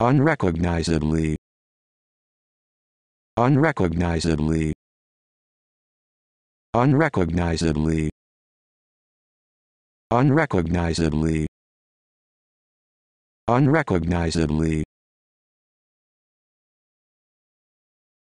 unrecognizably unrecognizably unrecognizably unrecognizably unrecognizably